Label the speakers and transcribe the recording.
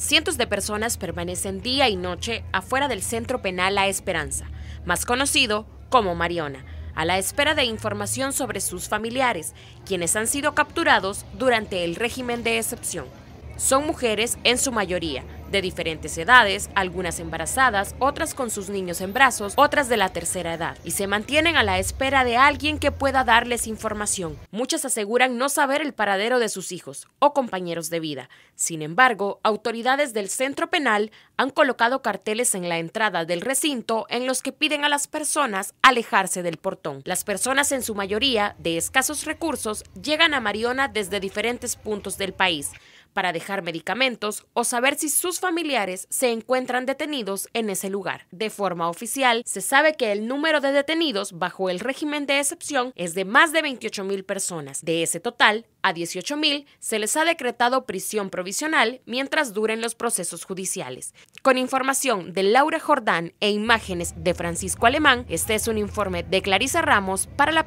Speaker 1: Cientos de personas permanecen día y noche afuera del Centro Penal La Esperanza, más conocido como Mariona, a la espera de información sobre sus familiares, quienes han sido capturados durante el régimen de excepción. Son mujeres en su mayoría, de diferentes edades, algunas embarazadas, otras con sus niños en brazos, otras de la tercera edad, y se mantienen a la espera de alguien que pueda darles información. Muchas aseguran no saber el paradero de sus hijos o compañeros de vida. Sin embargo, autoridades del centro penal han colocado carteles en la entrada del recinto en los que piden a las personas alejarse del portón. Las personas en su mayoría de escasos recursos llegan a Mariona desde diferentes puntos del país para dejar medicamentos o saber si sus familiares se encuentran detenidos en ese lugar. De forma oficial, se sabe que el número de detenidos bajo el régimen de excepción es de más de 28 mil personas. De ese total, a 18 mil se les ha decretado prisión provisional mientras duren los procesos judiciales. Con información de Laura Jordán e imágenes de Francisco Alemán, este es un informe de Clarisa Ramos para la